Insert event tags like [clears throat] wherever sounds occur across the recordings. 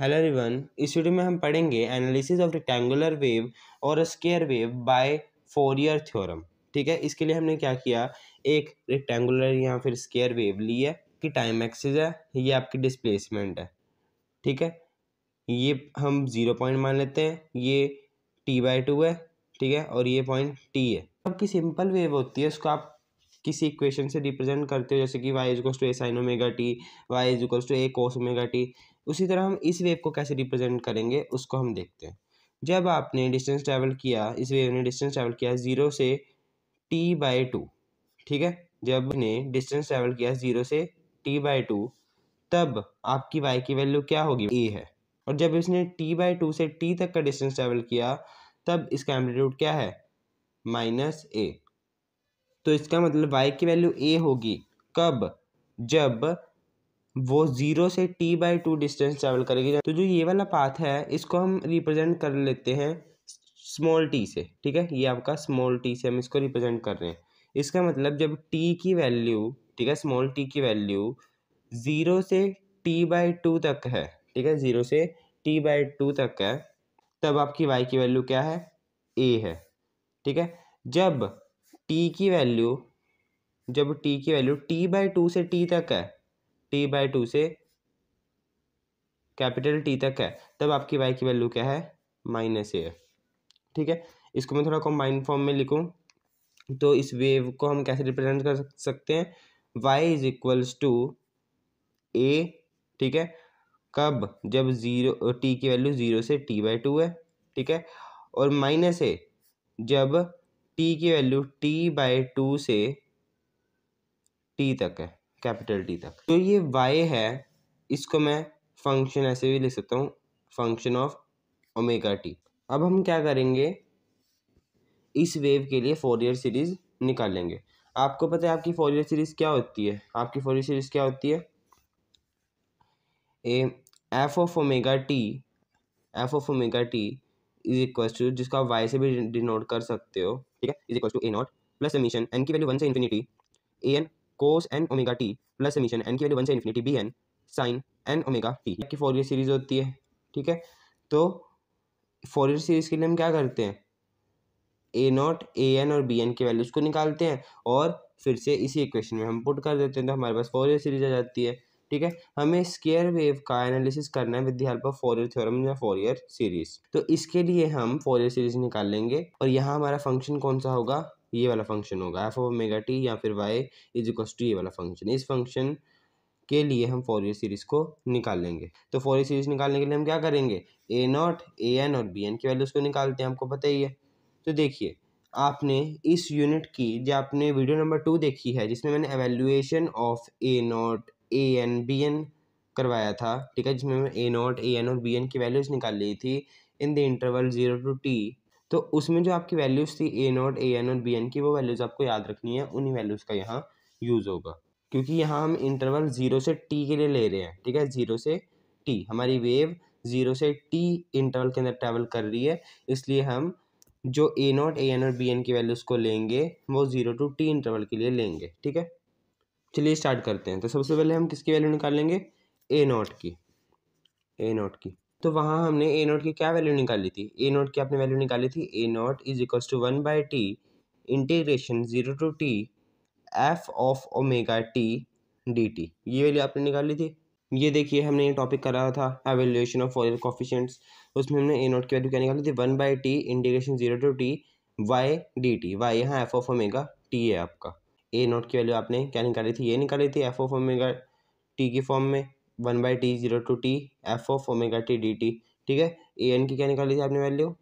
hello everyone इस video में हम पढ़ेंगे एनालिसिस ऑफ रेक्टेंगुलर वेव और square wave by Fourier theorem ठीक है इसके लिए हमने क्या किया एक रेक्टेंगुलर या फिर स्केयर वेव ली है कि टाइम एक्सिस है ये आपकी डिस्प्लेसमेंट है ठीक है ये हम जीरो पॉइंट मान लेते हैं ये टी बाई टू है ठीक है और ये पॉइंट टी है आपकी सिंपल वेव होती है उसको आप किसी इक्वेशन से रिप्रेजेंट करते हो जैसे कि y is to a sine omega t y is cos to a cos omega t उसी तरह हम इस वेव को कैसे रिप्रेजेंट करेंगे उसको हम देखते हैं जब आपने डिस्टेंस ट्रैवल किया इस वेव ने डिस्टेंस ट्रैवल किया ज़ीरो से टी बाई टू ठीक है जब ने डिस्टेंस ट्रैवल किया ज़ीरो से टी बाई टू तब आपकी वाई की वैल्यू क्या होगी ए है और जब इसने टी बाई टू से टी तक का डिस्टेंस ट्रैवल किया तब इसका एम्पलीट्यूड क्या है माइनस ए तो इसका मतलब वाई की वैल्यू ए होगी कब जब वो ज़ीरो से T by two distance travel करेगी तो जो ये वाला पाथ है इसको हम रिप्रेजेंट कर लेते हैं स्मॉल टी से ठीक है ये आपका स्मॉल टी से हम इसको रिप्रेजेंट कर रहे हैं इसका मतलब जब टी की वैल्यू ठीक है स्मॉल टी की वैल्यू ज़ीरो से टी बाई टू तक है ठीक है ज़ीरो से टी बाई टू तक है तब आपकी वाई की वैल्यू क्या है ए है ठीक है जब टी की वैल्यू जब टी की वैल्यू टी बाई टू से टी तक है टी बाई टू से कैपिटल टी तक है तब आपकी वाई की वैल्यू क्या है माइनस ए ठीक है इसको मैं थोड़ा कॉम्बाइन फॉर्म में लिखूँ तो इस वेव को हम कैसे रिप्रेजेंट कर सकते हैं y is equals to a ठीक है कब जब ज़ीरो टी की वैल्यू ज़ीरो से टी बाई टू है ठीक है और माइनस ए जब टी की वैल्यू टी बाई टू से टी तक है कैपिटल टी तक तो ये वाई है इसको मैं फंक्शन ऐसे भी लिख सकता हूँ फंक्शन ऑफ ओमेगा टी अब हम क्या करेंगे इस वेव के लिए फोर ईयर सीरीज़ निकालेंगे आपको पता है आपकी फोर ईयर सीरीज़ क्या होती है आपकी फोर ईयर सीरीज़ क्या होती है a f of omega t F of omega t is equal to जिसको आप वाई से भी डिनोट कर सकते हो ठीक है is equal to a not plus summation n की वैल्यू वन से infinity a n cos N omega t plus summation n की वैल्यू वन से infinity b n sine N omega T की फोर ईयर सीरीज होती है ठीक है तो फोर ईयर सीरीज के लिए हम क्या करते हैं ए नॉट ए एन और बी एन के वैल्यूज़ को निकालते हैं और फिर से इसी इक्वेशन में हम पुट कर देते हैं तो हमारे पास फोर ईयर सीरीज आ जाती है ठीक है हमें स्केयर वेव का एनालिसिस करना है with the help of Fourier theorem या फोरियर सीरीज तो इसके लिए हम ईयर सीरीज निकाल लेंगे और यहाँ हमारा फंक्शन कौन सा होगा ये वाला फंक्शन होगा एफ मेगा टी या फिर वाई इज इक्वल टू ये वाला फंक्शन इस फंक्शन के लिए हम ईयर सीरीज़ को निकाल लेंगे तो ईयर सीरीज़ निकालने के लिए हम क्या करेंगे ए नॉट ए एन और बी एन की वैल्यूज को निकालते हैं आपको पता ही है तो देखिए आपने इस यूनिट की जो आपने वीडियो नंबर टू देखी है जिसमें मैंने evaluation of A not A N B n करवाया था ठीक है जिसमें ए नॉट ए एन और बी एन की वैल्यूज़ निकाल ली थी in the interval zero to T तो उसमें जो आपकी वैल्यूज़ थी ए नॉट ए एन और बी एन की वो वैल्यूज़ आपको याद रखनी है उन्हीं वैल्यूज़ का यहाँ यूज़ होगा क्योंकि यहाँ हम इंटरवल ज़ीरो से टी के लिए ले रहे हैं ठीक है ज़ीरो से टी हमारी वेव ज़ीरो से टी इंटरवल के अंदर ट्रैवल कर रही है इसलिए हम जो ए नॉट ए एन और बी एन की वैल्यूज़ को लेंगे वो ज़ीरो टू टी इंटरवल के लिए लेंगे ठीक है चलिए स्टार्ट करते हैं तो सबसे पहले हम किसकी वैल्यू निकालेंगे ए नॉट की ए नॉट की तो वहाँ हमने ए नॉट की क्या वैल्यू निकाली थी ए नॉट की आपने वैल्यू निकाली थी a not is equals to one by T integration zero to T F of omega T D T ये वैल्यू आपने निकाली थी ये देखिए हमने ये टॉपिक करा था एवेल्यूशन ऑफ फॉरल कॉफिशेंट्स उसमें हमने ए नॉट की वैल्यू क्या निकाली थी one by T integration zero to t y d t y यहाँ एफ ऑफ ओमेगा टी है आपका ए नोट की वैल्यू आपने क्या निकाली थी ये निकाली थी एफ ऑफ ओमेगा टी की फॉर्म में one by t zero to T F of omega T D T ठीक है ए एन की क्या निकाली थी आपने वैल्यू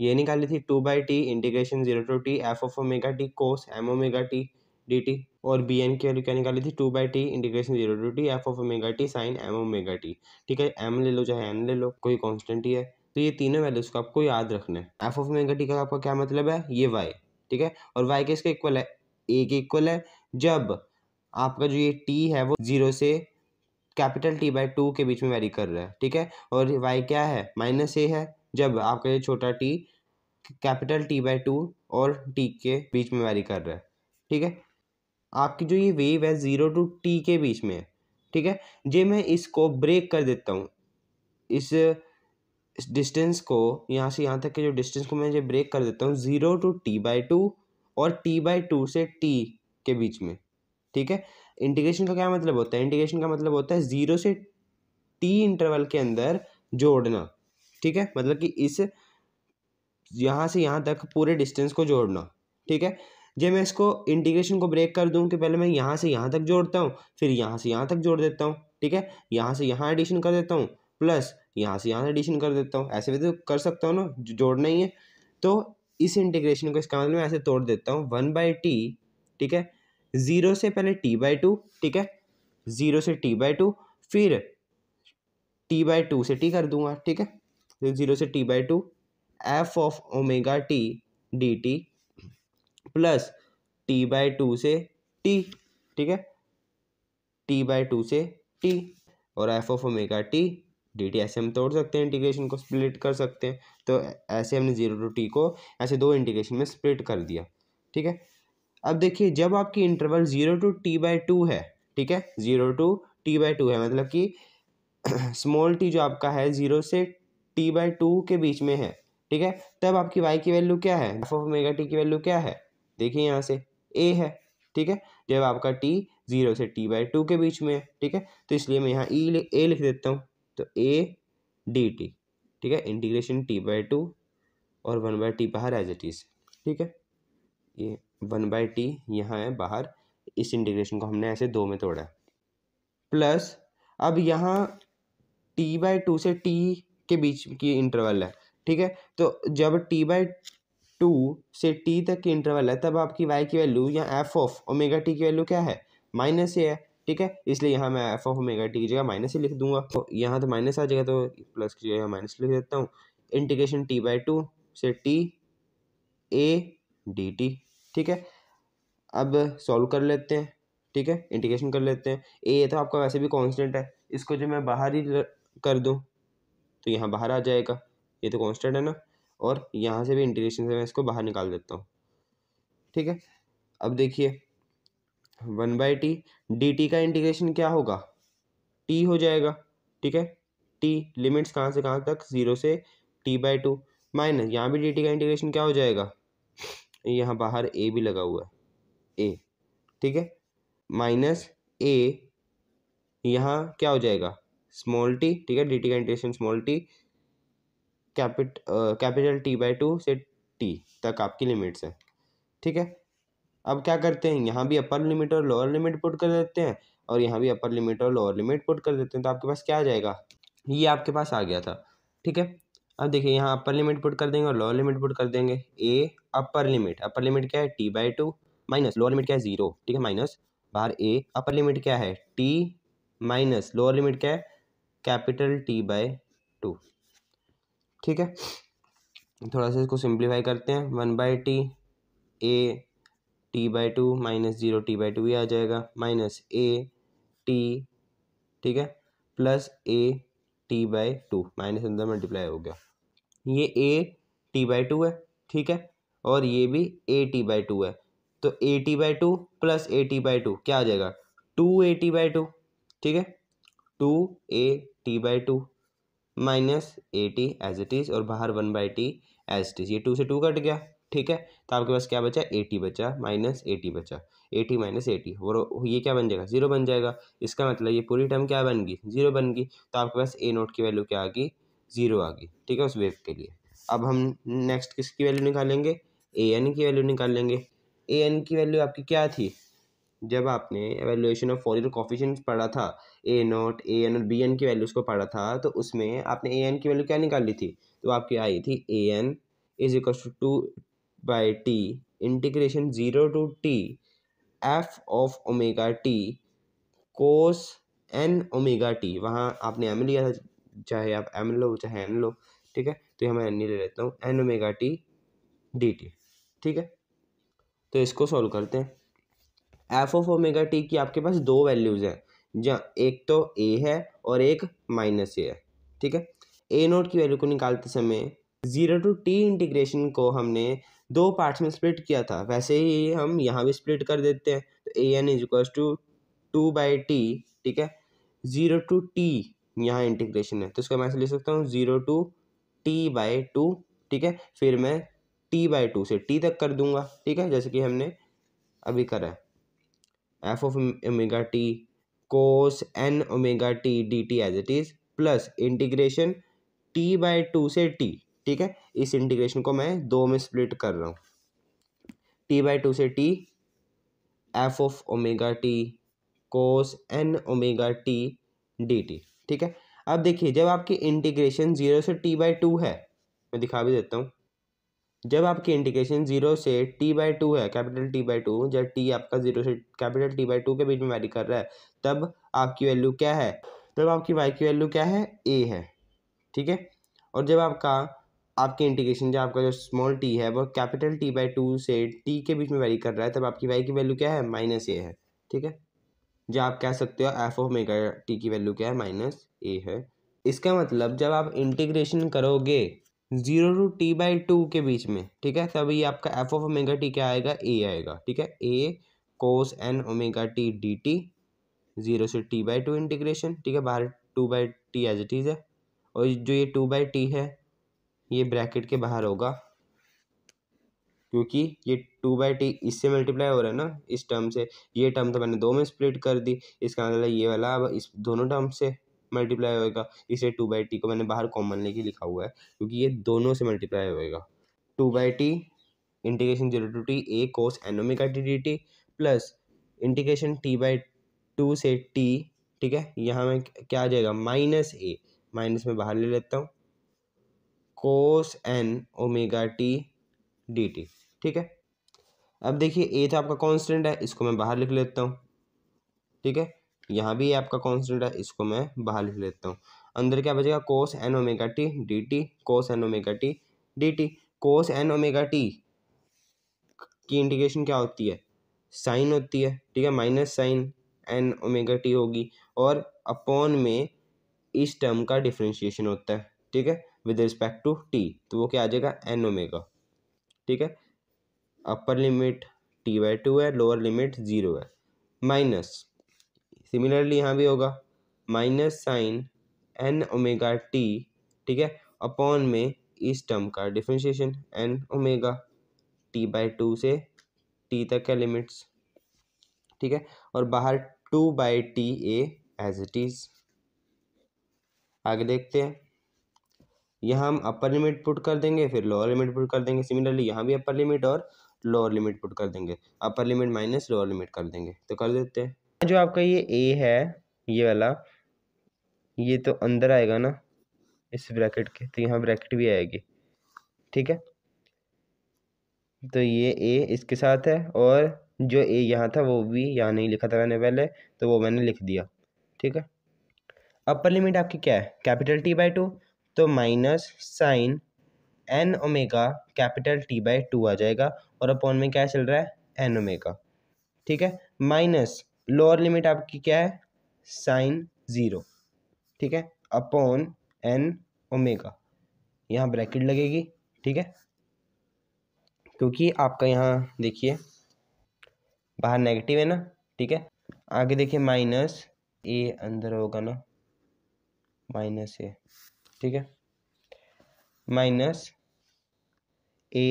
ये निकाली थी two by T integration zero to T F of omega T cos m omega T D t और बी एन की वैल्यू क्या निकाली थी two by T integration zero to T F of omega T sine m omega T ठीक है M ले लो चाहे N ले लो कोई कॉन्स्टेंट ही है तो ये तीनों वैल्यूज को आपको याद रखना है एफ ऑफ ओमेगा टी का आपका क्या मतलब है ये वाई ठीक है और वाई के इसका इक्वल है ए के इक्वल है जब आपका जो ये टी है वो जीरो से कैपिटल टी बाई टू के बीच में वेरी कर रहा है ठीक है और वाई क्या है माइनस ए है जब आपका ये छोटा t capital T by two और टी के बीच में वेरी कर रहा है ठीक है आपकी जो ये वेव है ज़ीरो टू टी के बीच में है ठीक है जे मैं इसको ब्रेक कर देता हूँ इस डिस्टेंस को यहाँ से यहाँ तक के जो डिस्टेंस को मैं ये ब्रेक कर देता हूँ zero to T by two और टी बाई टू से टी के बीच में ठीक है इंटीग्रेशन का क्या मतलब होता है इंटीग्रेशन का मतलब होता है ज़ीरो से टी इंटरवल के अंदर जोड़ना ठीक है मतलब कि इस यहाँ से यहाँ तक पूरे डिस्टेंस को जोड़ना ठीक है जब मैं इसको इंटीग्रेशन को ब्रेक कर दूँ कि पहले मैं यहाँ से यहाँ तक जोड़ता हूँ फिर यहाँ से यहाँ तक जोड़ देता हूँ ठीक है यहाँ से यहाँ एडिशन कर देता हूँ प्लस यहाँ से यहाँ एडिशन कर देता हूँ ऐसे भी तो कर सकता हूँ ना जोड़ना ही है तो इस इंटीग्रेशन को इसका मतलब मैं ऐसे तोड़ देता हूँ वन बाई टी ठीक है ज़ीरो से पहले टी बाई टू ठीक है ज़ीरो से टी बाई टू फिर टी बाई टू से टी कर दूंगा ठीक है फिर ज़ीरो तो से T by two F of omega T D T plus T by two से टी ठीक है टी बाई टू से टी और F of omega T D T ऐसे हम तोड़ सकते हैं इंटीग्रेशन को स्प्लिट कर सकते हैं तो ऐसे हमने जीरो टू टी को ऐसे दो इंटीग्रेशन में स्प्लिट कर दिया ठीक है अब देखिए जब आपकी interval zero to T by two है ठीक है zero to T by two है मतलब कि स्मॉल [clears throat] टी जो आपका है ज़ीरो से टी बाई टू के बीच में है ठीक है तब आपकी वाई की वैल्यू क्या है एफ ऑफ मेगा टी की वैल्यू क्या है देखिए यहाँ से ए है ठीक है जब आपका टी ज़ीरो से टी बाई टू के बीच में है ठीक है तो इसलिए मैं यहाँ ई e ए लिख देता हूँ तो ए डी टी ठीक है इंटीग्रेशन टी बाई टू और वन बाई टी बाहर एज इट इज ठीक है ये वन बाई टी यहाँ है बाहर इस इंटीग्रेशन को हमने ऐसे दो में तोड़ा प्लस अब यहाँ टी बाई टू से टी के बीच की इंटरवल है ठीक है तो जब टी बाई टू से टी तक की इंटरवल है तब आपकी वाई की वैल्यू या एफ ऑफ ओमेगा टी की वैल्यू क्या है माइनस ये है ठीक है इसलिए यहाँ मैं एफ ऑफ ओमेगा टी की जगह माइनस ही लिख दूंगा तो यहाँ तो माइनस आ जाएगा तो प्लस की जगह माइनस लिख देता हूँ इंटीग्रेशन टी बाई टू से टी ए डी टी ठीक है अब सॉल्व कर लेते हैं ठीक है इंटीग्रेशन कर लेते हैं ए ये तो आपका वैसे भी कांस्टेंट है इसको जो मैं बाहर ही कर दूँ तो यहाँ बाहर आ जाएगा ये तो कॉन्स्टेंट है ना और यहाँ से भी इंटीग्रेशन से मैं इसको बाहर निकाल देता हूँ ठीक है अब देखिए one by T D T का इंटीग्रेशन क्या होगा टी हो जाएगा ठीक है टी लिमिट्स कहाँ से कहाँ तक ज़ीरो से टी बाई टू माइनस यहाँ भी डी टी का इंटीग्रेशन क्या हो जाएगा यहाँ बाहर ए भी लगा हुआ है ए ठीक है माइनस ए यहाँ क्या हो जाएगा स्मॉल टी ठीक है डी टी का integration small T capital capital T by two से टी तक आपकी लिमिट्स है ठीक है अब क्या करते हैं यहाँ भी अपर लिमिट और लोअर लिमिट पुट कर देते हैं और यहाँ भी अपर लिमिट और लोअर लिमिट पुट कर देते हैं तो आपके पास क्या आ जाएगा ये आपके पास आ गया था ठीक है अब देखिए यहाँ अपर लिमिट पुट कर देंगे और लोअर लिमिट पुट कर देंगे ए अपर लिमिट अपर लिमिट क्या है T by two minus lower limit क्या है ज़ीरो ठीक है माइनस बाहर ए अपर लिमिट क्या है टी माइनस लोअर लिमिट क्या है कैपिटल टी बाई टू ठीक है थोड़ा सा इसको सिंप्लीफाई करते हैं one by T A T by two minus zero T by two ही आ जाएगा माइनस ए टी ठीक है plus A T by two minus अंदर मल्टीप्लाई हो गया ये ए टी बाई टू है ठीक है और ये भी ए टी बाई टू है तो A T by two plus A T by two क्या आ जाएगा two A T by two ठीक है two A T by two minus A T as it is और बाहर one by T as it is ये two से two cut गया ठीक है तो आपके पास क्या बचा एटी बचा माइनस एटी बचा एटी माइनस एटी और ये क्या बन जाएगा जीरो बन जाएगा इसका मतलब ये पूरी टर्म क्या बन गई जीरो बन गई तो आपके पास ए नोट की वैल्यू क्या आ गई जीरो आ गई ठीक है उस वेव के लिए अब हम नेक्स्ट किसकी वैल्यू निकालेंगे ए एन की वैल्यू निकाल लेंगे ए एन की वैल्यू आपकी क्या थी जब आपने एवेल्युएशन ऑफ फॉरिन कॉफिशेंट पढ़ा था ए नोट ए एन और बी एन की वैल्यूज़ को पढ़ा था तो उसमें आपने ए एन की वैल्यू क्या निकाली थी तो आपकी आई थी A N is equal to by t integration 0 to t f of omega t cos n omega t वहाँ आपने एम लिया था चाहे आप एम लो चाहे एन लो ठीक है तो यहाँ मैं एन ले लेता हूँ N omega T D T ठीक है तो इसको सॉल्व करते हैं एफ ऑफ ओमेगा टी की आपके पास दो वैल्यूज़ हैं जहाँ एक तो ए है और एक माइनस ए है ठीक है ए नोट की वैल्यू को निकालते समय ज़ीरो टू टी इंटीग्रेशन को हमने दो पार्ट्स में स्प्लिट किया था वैसे ही हम यहाँ भी स्प्लिट कर देते हैं तो A N is equal to two by T ठीक है ज़ीरो टू टी यहाँ इंटीग्रेशन है तो इसका मैं ऐसे लिख सकता हूँ zero to T by two ठीक है फिर मैं टी बाई टू से टी तक कर दूंगा ठीक है जैसे कि हमने अभी करा है F of omega T cos N omega T D T as it is plus integration T by two से टी ठीक है इस इंटीग्रेशन को मैं दो में स्प्लिट कर रहा हूँ टी बाई टू से T F of omega T cos N omega T D T ठीक है अब देखिए जब आपकी इंटीग्रेशन ज़ीरो से टी बाई टू है मैं दिखा भी देता हूँ जब आपकी इंटीग्रेशन जीरो से टी बाई टू है कैपिटल टी बाई टू जब टी आपका जीरो से कैपिटल टी बाई टू के बीच में वैरी कर रहा है तब आपकी वैल्यू क्या है तब आपकी वाई की वैल्यू क्या है ए है ठीक है और जब आपका आपके इंटीग्रेशन जो आपका जो स्मॉल टी है वो कैपिटल टी बाई टू से टी के बीच में वेरी कर रहा है तब आपकी वाई की वैल्यू क्या है माइनस ए है ठीक है जो आप कह सकते हो एफ ओ मेगा टी की वैल्यू क्या है माइनस ए है इसका मतलब जब आप इंटीग्रेशन करोगे zero to T by two के बीच में ठीक है तब ये आपका एफ ऑफ ओमेगा टी क्या आएगा ए आएगा ठीक है A cos N omega T D T zero से टी बाई टू इंटीग्रेशन ठीक है बाहर two by T as it is है और जो ये टू बाई टी है ये ब्रैकेट के बाहर होगा क्योंकि ये टू बाई टी इससे मल्टीप्लाई हो रहा है ना इस टर्म से ये टर्म तो मैंने दो में स्प्लिट कर दी इसका मतलब ये वाला अब इस दोनों टर्म से मल्टीप्लाई होएगा इसे टू बाई टी को मैंने बाहर कॉमन लेके लिखा हुआ है क्योंकि ये दोनों से मल्टीप्लाई होएगा two by T integration zero to T A cos n omega T D T plus integration T by two से टी ठीक है यहाँ में क्या आ जाएगा माइनस ए माइनस में बाहर ले लेता हूँ cos N omega T D T ठीक है अब देखिए ए था आपका कांस्टेंट है इसको मैं बाहर लिख लेता हूँ ठीक है यहाँ भी आपका कांस्टेंट है इसको मैं बाहर लिख लेता हूँ अंदर क्या बचेगा cos N omega T D T cos N omega T D T cos N omega T की इंडिकेशन क्या होती है साइन होती है ठीक है minus sine N omega T होगी और अपॉन में इस टर्म का डिफ्रेंशिएशन होता है ठीक है विद रिस्पेक्ट टू टी तो वो क्या आ जाएगा एन ओमेगा ठीक है upper limit T by two है लोअर लिमिट ज़ीरो है माइनस सिमिलरली यहाँ भी होगा minus sine N omega T ठीक है अपॉन में इस टर्म का differentiation N omega T by two से टी तक है लिमिट्स ठीक है और बाहर two by T as it is आगे देखते हैं यहाँ हम अपर लिमिट पुट कर देंगे फिर लोअर लिमिट पुट कर देंगे सिमिलरली यहाँ भी अपर लिमिट और लोअर लिमिट पुट कर देंगे upper limit minus lower limit कर देंगे तो कर देते हैं हाँ, जो आपका ये ए है ये वाला ये तो अंदर आएगा ना इस ब्रैकेट के तो यहाँ ब्रैकेट भी आएगी ठीक है तो ये ए इसके साथ है और जो ए यहाँ था वो भी यहाँ नहीं लिखा था मैंने पहले तो वो मैंने लिख दिया ठीक है अपर लिमिट आपकी क्या है कैपिटल टी बाई टू तो minus sine N omega capital T by two आ जाएगा और अपॉन में क्या चल रहा है एन ओमेगा ठीक है माइनस लोअर लिमिट आपकी क्या है साइन ज़ीरो ठीक है अपॉन एन ओमेगा यहाँ ब्रैकेट लगेगी ठीक है क्योंकि आपका यहाँ देखिए बाहर नेगेटिव है ना ठीक है आगे देखिए माइनस ए अंदर होगा ना माइनस ए ठीक है माइनस ए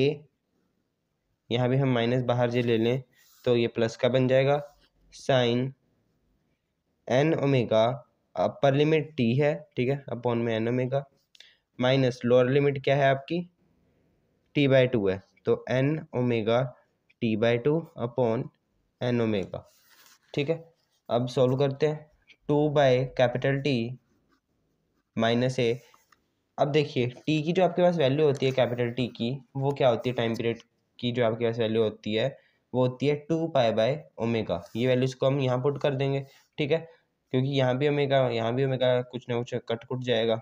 यहाँ भी हम माइनस बाहर जी ले लें तो ये प्लस का बन जाएगा sine N omega upper limit T है ठीक है अपॉन में N omega minus lower limit क्या है आपकी टी बाय टू है तो N omega T by two upon N omega ठीक है अब सॉल्व करते हैं two by capital T minus A अब देखिए टी की जो आपके पास वैल्यू होती है कैपिटल टी की वो क्या होती है टाइम पीरियड की जो आपके पास वैल्यू होती है वो होती है टू पाई बाय ओमेगा ये वैल्यू इसको हम यहाँ पुट कर देंगे ठीक है क्योंकि यहाँ भी ओमेगा यहाँ भी ओमेगा कुछ ना कुछ कट कुट जाएगा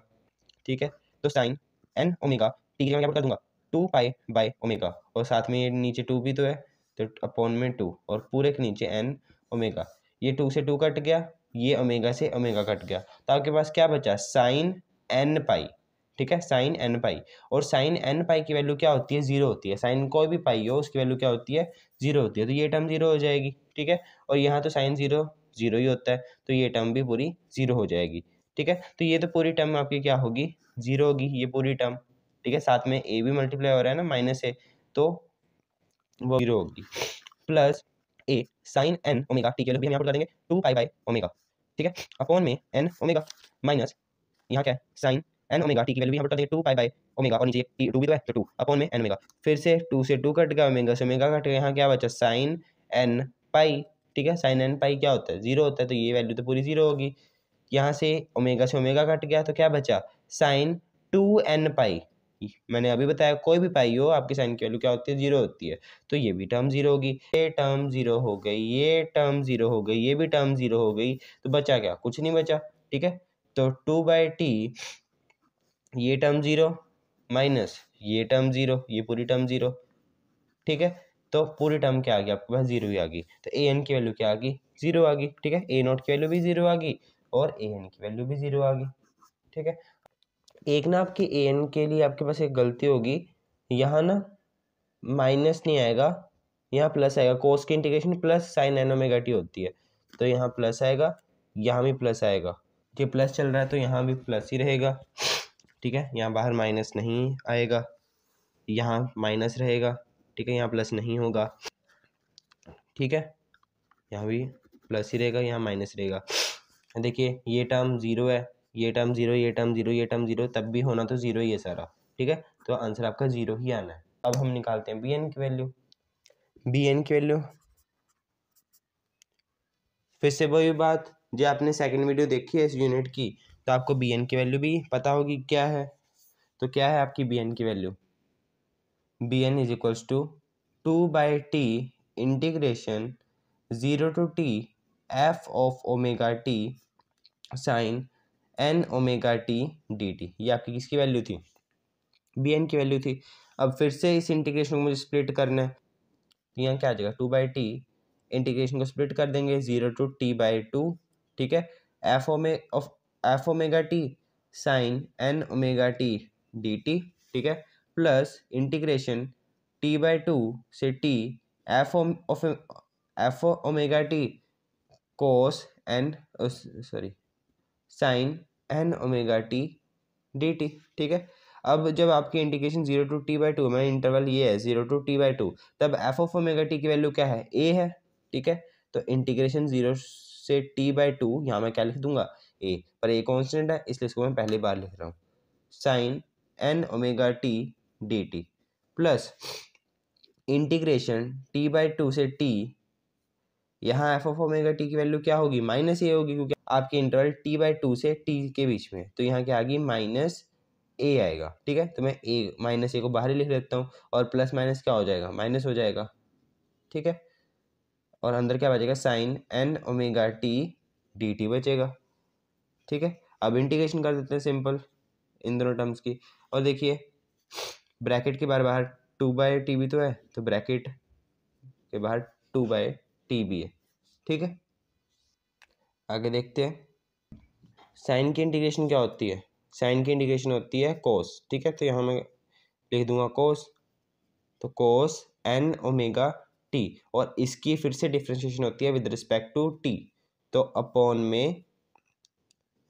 ठीक है तो साइन एन ओमेगा टी की मैं क्या कर दूंगा टू पाई बाय ओमेगा और साथ में ये नीचे टू भी तो है तो अपॉन में टू और पूरे के नीचे एन ओमेगा ये टू से टू कट गया ये ओमेगा से ओमेगा कट गया तो आपके पास क्या बचा साइन एन पाई ठीक है साइन एन पाई और साइन एन पाई की वैल्यू क्या होती है जीरो होती है साइन कोई भी पाई हो उसकी वैल्यू क्या होती है जीरो होती है तो ये टर्म जीरो हो जाएगी ठीक है और यहाँ तो साइन जीरो जीरो ही होता है तो ये टर्म भी पूरी जीरो हो जाएगी ठीक है तो ये तो पूरी टर्म आपकी क्या होगी जीरो होगी ये पूरी टर्म ठीक है साथ में ए भी मल्टीप्लाई हो रहा है ना माइनस ए तो वो जीरो होगी plus A sine N omega ठीक है यहाँ पर टू पाई बाई ओमेगा ठीक है अपॉन में एन ओमेगा माइनस यहाँ क्या है साइन एन ओमेगा टी की वैल्यू यहाँ पर टू पाई बाई ओमेगा और नीचे टू भी तो है तो टू अपॉन में एन ओमेगा फिर से टू से टू कट गया ओमेगा से ओमेगा कट गया यहाँ क्या बचा साइन एन पाई ठीक है साइन एन पाई क्या होता है जीरो होता है तो ये वैल्यू तो पूरी जीरो होगी यहाँ से ओमेगा से ओमेगा कट गया तो क्या बचा साइन टू एन पाई मैंने अभी बताया कोई भी पाई हो आपकी साइन की वैल्यू क्या होती है जीरो होती है तो ये भी टर्म जीरो होगी ये टर्म जीरो हो गई ये टर्म जीरो हो गई ये भी टर्म जीरो हो गई तो बचा क्या कुछ नहीं बचा ठीक है तो टू बाई टी ये टर्म ज़ीरो माइनस ये टर्म ज़ीरो ये पूरी टर्म ज़ीरो ठीक है तो पूरी टर्म क्या आ गई आपके पास जीरो ही आ गई तो ए एन की वैल्यू क्या आ गई जीरो आ गई ठीक है ए नॉट की वैल्यू भी जीरो आ गई और ए एन की वैल्यू भी जीरो आ गई ठीक है एक ना आपकी ए एन के लिए आपके पास एक गलती होगी यहाँ ना माइनस नहीं आएगा यहाँ प्लस आएगा कोस की integration plus sine N omega T होती है तो यहाँ प्लस आएगा यहाँ भी प्लस आएगा ये प्लस चल रहा है तो यहाँ भी प्लस ही रहेगा ठीक है यहाँ बाहर माइनस नहीं आएगा यहाँ माइनस रहेगा ठीक है यहाँ प्लस नहीं होगा ठीक है यहाँ भी प्लस ही रहेगा यहाँ माइनस रहेगा देखिए ये टर्म ज़ीरो है ये टर्म ज़ीरो ये टर्म ज़ीरो ये टर्म ज़ीरो तब भी होना तो ज़ीरो ही है सारा ठीक है तो आंसर आपका ज़ीरो ही आना है अब हम निकालते हैं बी एन की वैल्यू बी एन की वैल्यू फिर से वही बात जो आपने सेकंड वीडियो देखी है इस यूनिट की तो आपको बी एन की वैल्यू भी पता होगी क्या है तो क्या है आपकी बी एन की value B N is equals to two by T integration zero to T F of omega T sine N omega T D T ये आपकी किसकी वैल्यू थी बी एन की वैल्यू थी अब फिर से इस इंटीग्रेशन को मुझे स्प्लिट करना है तो यहाँ क्या आ जाएगा टू बाई टी इंटीग्रेशन को स्प्लिट कर देंगे zero to T by two ठीक है F omega of F omega T sine N omega T D T ठीक है plus integration T by two से T F F omega T cos N sorry sine N omega T D T ठीक है अब जब आपकी integration zero to T by two में interval ये है zero to T by two तब एफ ऑफ ओमेगा टी की वैल्यू क्या है ए है ठीक है तो इंटीग्रेशन जीरो से टी बाई टू यहाँ मैं क्या लिख दूंगा ए पर ए कॉन्स्टेंट है इसलिए इसको मैं पहली बार लिख रहा हूँ sine N omega T D T plus integration T by two से टी यहाँ एफ ऑफ ओमेगा टी की वैल्यू क्या होगी माइनस ए होगी क्योंकि आपकी इंटरवल टी बाई टू से टी के बीच में तो यहाँ क्या आ गई माइनस ए आएगा ठीक है तो मैं ए माइनस ए को बाहर ही लिख लेता हूँ और प्लस माइनस क्या हो जाएगा माइनस हो जाएगा ठीक है और अंदर क्या बचेगा sine N omega T D T बचेगा ठीक है अब इंटीग्रेशन कर देते हैं सिंपल इन दोनों टर्म्स की और देखिए ब्रैकेट के बाहर बाहर टू बाय टी बी तो है तो ब्रैकेट के बाहर टू बाय टी बी है ठीक है आगे देखते हैं साइन की इंटीग्रेशन क्या होती है साइन की इंटीग्रेशन होती है कोस ठीक है तो यहाँ मैं लिख दूंगा कोस तो कोस एन ओमेगा टी और इसकी फिर से डिफ्रेंशिएशन होती है विद रिस्पेक्ट टू टी तो अपॉन में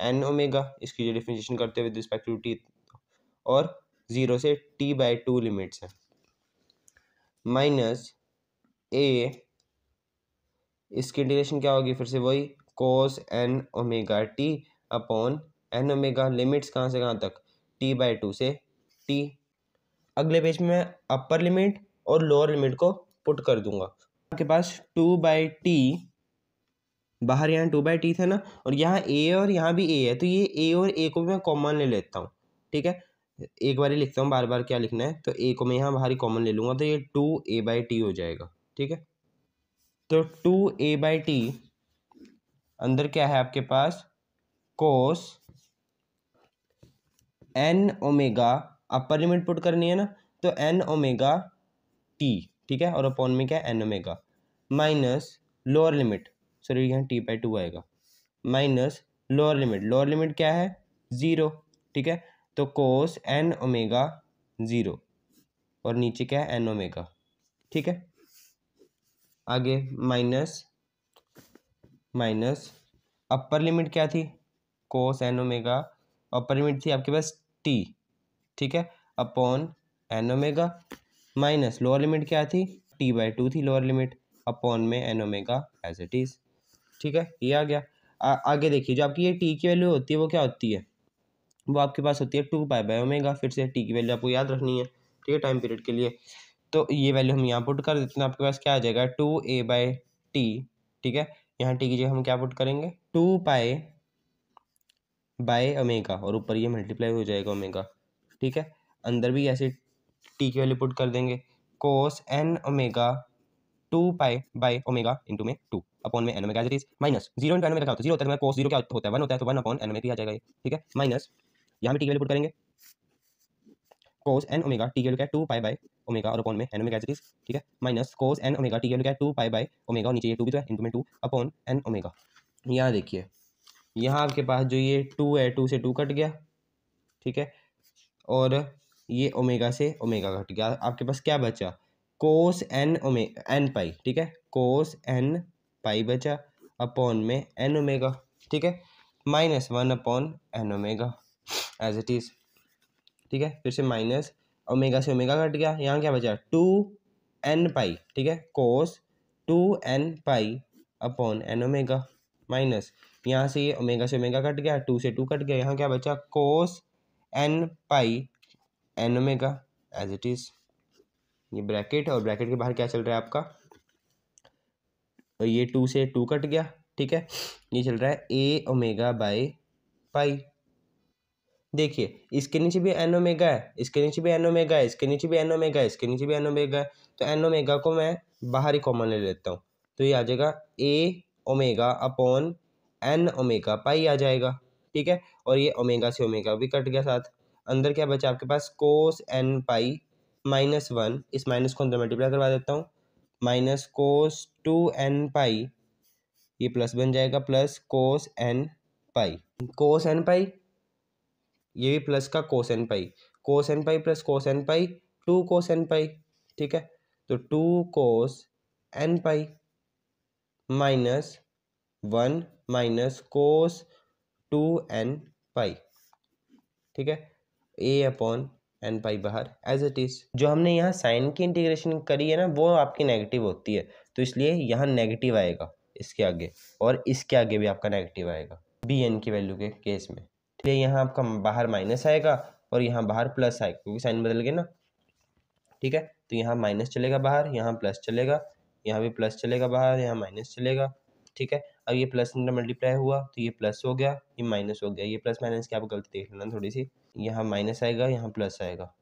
एन ओमेगा इसकी जो डिफिनेशन करते हैं विद रिस्पेक्ट टू टी और ज़ीरो से टी बाई टू लिमिट्स हैं माइनस ए इसकी इंटीग्रेशन क्या होगी फिर से वही cos N omega T upon N omega limits कहाँ से कहाँ तक टी बाई टू से टी अगले पेज में अपर लिमिट और लोअर लिमिट को पुट कर दूंगा आपके पास टू बाई टी बाहर यहाँ टू बाई टी थे ना और यहाँ ए और यहाँ भी ए है तो ये ए और ए को मैं कॉमन ले लेता हूँ ठीक है एक बार ही लिखता हूँ बार बार क्या लिखना है तो ए को मैं यहाँ बाहर ही कॉमन ले लूँगा तो ये टू ए बाई टी हो जाएगा ठीक है तो टू ए बाई टी अंदर क्या है आपके पास cos N omega upper limit put करनी है ना तो एन ओमेगा टी ठीक है और अपॉन में क्या है N omega minus lower limit sorry यहाँ टी बाई टू आएगा minus lower limit lower limit क्या है ज़ीरो ठीक है तो कोस एन ओमेगा ज़ीरो और नीचे क्या है एन ओमेगा ठीक है आगे माइनस माइनस अपर लिमिट क्या थी cos N omega upper limit थी आपके पास टी ठीक है upon N omega minus lower limit क्या थी टी बाई टू थी लोअर लिमिट अपॉन में N omega as it is ठीक है ये आ गया आ, आगे देखिए जो आपकी ये टी की वैल्यू होती है वो क्या होती है वो आपके पास होती है टू पाई बाय ओमेगा फिर से टी की वैल्यू आपको याद रखनी है ठीक है टाइम पीरियड के लिए तो ये वैल्यू हम यहाँ पुट कर देते हैं आपके पास क्या आ जाएगा टू ए बाय टी ठीक है यहाँ टी की जगह हम क्या पुट करेंगे टू पाए बाय ओमेगा और ऊपर ये मल्टीप्लाई हो जाएगा ओमेगा ठीक है अंदर भी ऐसे टी की वैल्यू पुट कर देंगे cos N omega two pi by omega into में टू अपॉन में एनमे कैजरीज माइनस जीरो इंटू एनमे रखा होता है जीरो होता है कॉस जीरो तो क्या होता है वन होता है तो वन अपॉन एनमे भी आ जाएगा ठीक है माइनस यहाँ में टी वैल्यू पुट करेंगे कोस एन ओमेगा टी के क्या टू पाई बाय ओमेगा और अपॉन में एनमे कैजरीज ठीक है minus cos N omega T के क्या टू पाई बाय ओमेगा नीचे ये टू भी तो है इंटू में टू अपॉन एन ओमेगा यहाँ देखिए यहाँ आपके पास जो ये टू है टू से टू कट गया ठीक है और ये ओमेगा से ओमेगा कट गया आपके पास क्या बचा कोस एन ओमे एन पाई ठीक है कोस एन पाई बचा अपॉन में एन ओमेगा ठीक है minus one upon N omega as it is ठीक है फिर से माइनस ओमेगा से ओमेगा कट गया यहाँ क्या बचा टू एन पाई ठीक है cos two N pi upon N omega minus यहाँ से ये ओमेगा से ओमेगा कट गया टू से टू कट गया यहाँ क्या बचा cos N pi N omega as it is ये ब्रैकेट और ब्रैकेट के बाहर क्या चल रहा है आपका ये टू से टू कट गया ठीक है ये चल रहा है ए ओमेगा बाय पाई देखिए इसके नीचे भी एन ओमेगा है इसके नीचे भी एन ओमेगा है इसके नीचे भी एन ओमेगा है इसके नीचे भी एन ओमेगा है तो एन ओमेगा को मैं बाहर ही कॉमन ले लेता हूँ तो ये आ जाएगा A omega upon N omega pi आ जाएगा ठीक है और ये ओमेगा से ओमेगा भी कट गया साथ अंदर क्या बचा आपके पास cos N pi minus one इस माइनस को अंदर मल्टीप्लाई करवा देता हूँ minus cos two N pi ये प्लस बन जाएगा plus cos N pi cos N pi ये भी प्लस का cos N pi cos N pi plus cos N pi two cos N pi ठीक है तो two cos N pi minus one minus cos two N pi ठीक है ए upon N पाई बाहर as it is जो हमने यहाँ साइन की इंटीग्रेशन करी है ना वो आपकी नेगेटिव होती है तो इसलिए यहाँ नेगेटिव आएगा इसके आगे और इसके आगे भी आपका नेगेटिव आएगा बी एन की वैल्यू के केस में ठीक है यहाँ आपका बाहर माइनस आएगा और यहाँ बाहर प्लस आएगा क्योंकि साइन बदल गए ना ठीक है तो यहाँ माइनस चलेगा बाहर यहाँ प्लस चलेगा यहाँ भी प्लस चलेगा बाहर यहाँ माइनस चलेगा ठीक है अब ये प्लस मल्टीप्लाई हुआ तो ये प्लस हो गया ये माइनस हो गया ये प्लस माइनस की आप गलती देख लेना थोड़ी सी यहाँ माइनस आएगा यहाँ प्लस आएगा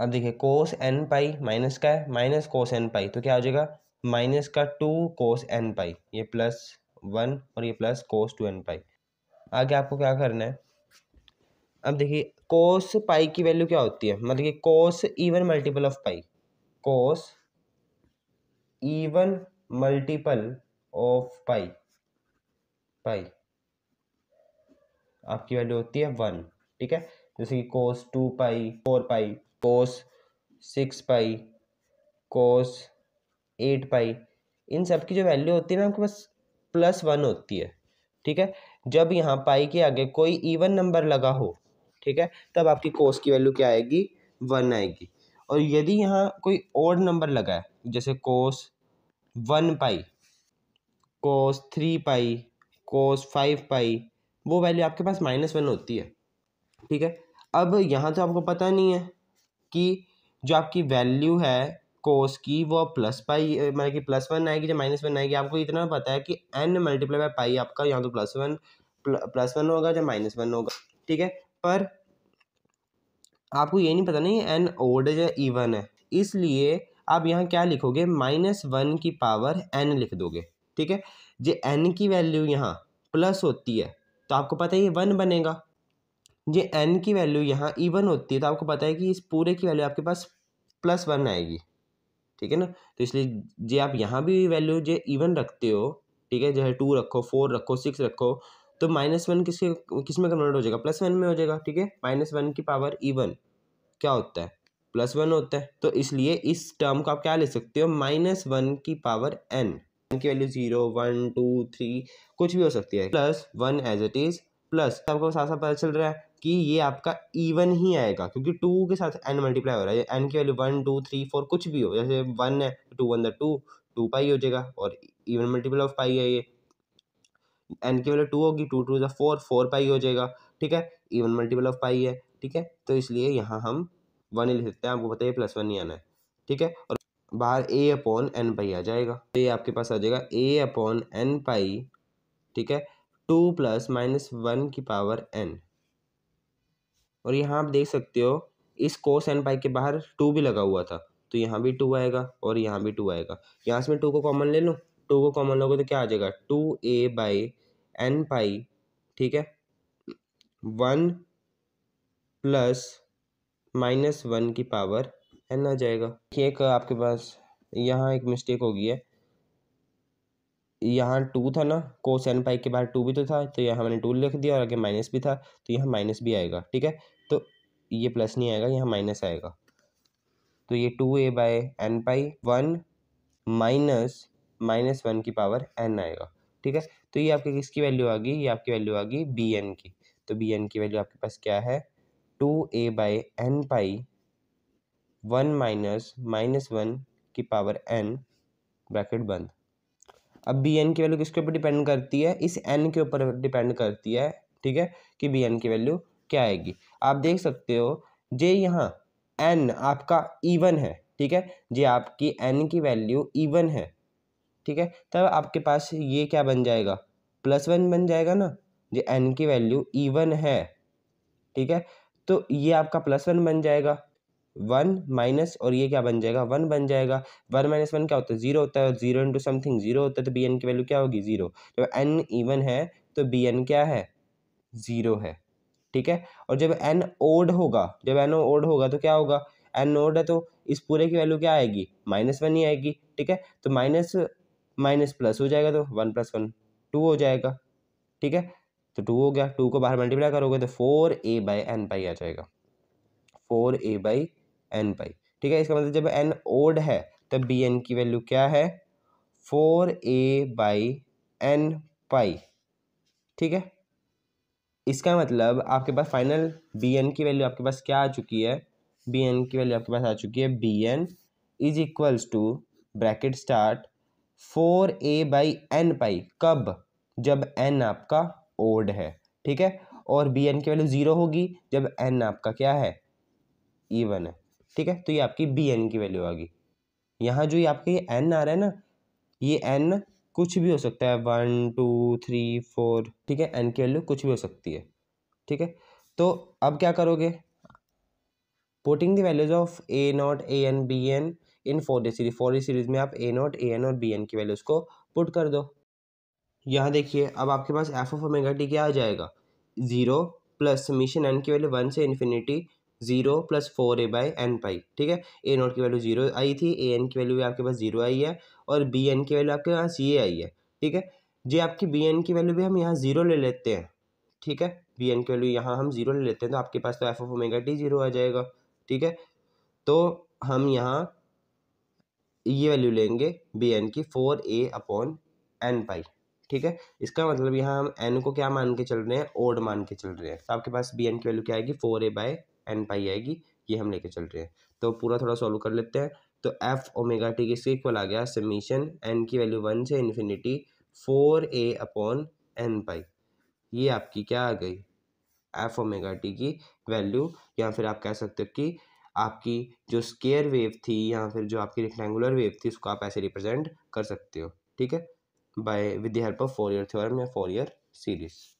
अब देखिए कोस एन पाई माइनस का है माइनस कोस एन पाई तो क्या हो जाएगा माइनस का टू कोस एन पाई ये प्लस वन और ये plus cos two N pi आगे आपको क्या करना है अब देखिए कोस पाई की वैल्यू क्या होती है मतलब कि cos even multiple of pi cos even multiple of pi pi आपकी वैल्यू होती है वन ठीक है जैसे कि cos two pi four pi cos six pi cos eight pi इन सब की जो वैल्यू होती है ना आपके पास प्लस वन होती है ठीक है जब यहाँ पाई के आगे कोई इवन नंबर लगा हो ठीक है तब आपकी कोस की वैल्यू क्या आएगी वन आएगी और यदि यहाँ कोई ओड नंबर लगा है जैसे cos one pi cos three pi cos five pi वो वैल्यू आपके पास माइनस वन होती है ठीक है अब यहाँ तो आपको पता नहीं है कि जो आपकी वैल्यू है कोस की वो प्लस पाई मतलब कि प्लस वन आएगी या माइनस वन आएगी आपको इतना पता है कि एन मल्टीप्लाई बाई पाई आपका यहाँ तो प्लस वन प्लस वन होगा या माइनस वन होगा ठीक है पर आपको ये नहीं पता नहीं एन ओड या इवन है इसलिए आप यहाँ क्या लिखोगे माइनस वन की पावर एन लिख दोगे ठीक है जे एन की वैल्यू यहाँ प्लस होती है तो आपको पता है ये वन बनेगा ये एन की वैल्यू यहाँ इवन होती है तो आपको पता है कि इस पूरे की वैल्यू आपके पास प्लस वन आएगी ठीक है ना तो इसलिए जे आप यहाँ भी वैल्यू जे इवन रखते हो ठीक है जो है टू रखो फोर रखो सिक्स रखो तो माइनस वन किसके किस में कन्वर्ट हो जाएगा प्लस वन में हो जाएगा ठीक है माइनस वन की पावर इवन क्या होता है प्लस वन होता है तो इसलिए इस टर्म को आप क्या ले सकते हो माइनस वन की पावर एन की value zero one two three कुछ भी हो सकती है plus one as it is plus आपको साथ साथ पता चल रहा है कि ये आपका इवन ही आएगा क्योंकि टू के साथ एन मल्टीप्लाई हो रहा है एन की value one two three four कुछ भी हो जैसे वन है two one the two two pi हो जाएगा और इवन मल्टीपल ऑफ पाई है ये एन की वैल्यू टू होगी टू टू ज़ा फोर फोर पाई हो जाएगा ठीक है इवन मल्टीपल ऑफ पाई है ठीक है तो इसलिए यहाँ हम वन ही लिख सकते हैं आपको बताइए प्लस वन ही आना है ठीक है और बाहर ए अपॉन एन पाई आ जाएगा तो ये आपके पास आ जाएगा ए अपॉन एन पाई ठीक है टू प्लस माइनस वन की पावर एन और यहाँ आप देख सकते हो इस कोस एंड पाई के बाहर टू भी लगा हुआ था तो यहाँ भी टू आएगा और यहाँ भी टू आएगा यहाँ से मैं टू को कॉमन ले लूँ टू को कॉमन लोगे तो क्या आ जाएगा two A by N pi ठीक है वन प्लस माइनस वन की पावर एन आ जाएगा एक आपके पास यहाँ एक मिस्टेक होगी है यहाँ टू था ना एन पाई के बाहर टू भी तो था तो यहाँ मैंने टू लिख दिया और आगे माइनस भी था तो यहाँ माइनस भी आएगा ठीक है तो ये प्लस नहीं आएगा यहाँ माइनस आएगा तो ये two A by N pi one minus minus one की पावर एन आएगा ठीक है तो ये आपकी किसकी वैल्यू आ गई ये आपकी वैल्यू आ गई बी एन की तो बी एन की वैल्यू आपके पास क्या है two A by N pi one minus minus one की पावर एन ब्रैकेट बंद अब बी एन की वैल्यू किसके ऊपर डिपेंड करती है इस एन के ऊपर डिपेंड करती है ठीक है कि बी एन की वैल्यू क्या आएगी आप देख सकते हो जे यहाँ एन आपका ईवन है ठीक है जे आपकी एन की वैल्यू ईवन है ठीक है तब आपके पास ये क्या बन जाएगा प्लस वन बन जाएगा ना जे एन की वैल्यू ईवन है ठीक है तो ये आपका प्लस वन बन जाएगा वन माइनस और ये क्या बन जाएगा वन बन जाएगा वन माइनस वन क्या होता है जीरो होता है और जीरो इंटू समथिंग जीरो होता है तो बी एन की वैल्यू क्या होगी जीरो जब एन इवन है तो बी एन क्या है जीरो है ठीक है और जब एन ओड होगा जब एन ओड होगा तो क्या होगा एन ओड है तो इस पूरे की वैल्यू क्या आएगी माइनस वन ही आएगी ठीक है तो माइनस माइनस प्लस हो जाएगा तो वन प्लस वन टू हो जाएगा ठीक है तो टू हो गया टू को बाहर मल्टीप्लाई करोगे तो four A by N pi आ जाएगा four A by N pi ठीक है इसका मतलब जब एन ओड है तब बी एन की वैल्यू क्या है four A by N pi ठीक है इसका मतलब आपके पास फाइनल बी एन की वैल्यू आपके पास क्या आ चुकी है बी एन की वैल्यू आपके पास आ चुकी है B N is equals to bracket start four A by N pi कब जब एन आपका ओड है ठीक है और बी एन की वैल्यू ज़ीरो होगी जब एन आपका क्या है ईवन है ठीक है तो ये आपकी बी एन की वैल्यू आ गई यहाँ जो ये आपके ये एन आ रहा है ना ये एन कुछ भी हो सकता है वन टू थ्री फोर ठीक है एन की वैल्यू कुछ भी हो सकती है ठीक है तो अब क्या करोगे putting the values of A not A N B N in Fourier series Fourier series में आप ए नॉट ए एन और बी एन की वैल्यूज को पुट कर दो यहाँ देखिए अब आपके पास एफ ऑफ ओमेगा टी क्या आ जाएगा ज़ीरो प्लस समीशन एन की वैल्यू वन से infinity zero plus four A by N pi ठीक है ए नोट की वैल्यू जीरो आई थी ए एन की वैल्यू भी आपके पास जीरो आई है और बी एन की वैल्यू आपके पास ये आई है ठीक है जी आपकी बी एन की वैल्यू भी हम यहाँ जीरो ले लेते हैं ठीक है बी एन की वैल्यू यहाँ हम जीरो ले लेते हैं तो आपके पास तो F of omega T zero आ जाएगा ठीक है तो हम यहाँ ये वैल्यू लेंगे बी एन की four A upon N pi ठीक है इसका मतलब यहाँ हम एन को क्या मान के चल रहे हैं ओड मान के चल रहे हैं तो आपके पास बी एन की वैल्यू क्या आएगी four A by N pi आएगी ये हम लेके चल रहे हैं तो पूरा थोड़ा सॉल्व कर लेते हैं तो एफ ओमेगा टी किसके इक्वल आ गया समीशन एन की वैल्यू वन से infinity four A upon N pi ये आपकी क्या आ गई एफ ओमेगा टी की वैल्यू या फिर आप कह सकते हो कि आपकी जो स्केयर वेव थी या फिर जो आपकी रेक्टेंगुलर वेव थी उसको आप ऐसे रिप्रेजेंट कर सकते हो ठीक है by with the help of Fourier theorem या फोर ईयर सीरीज़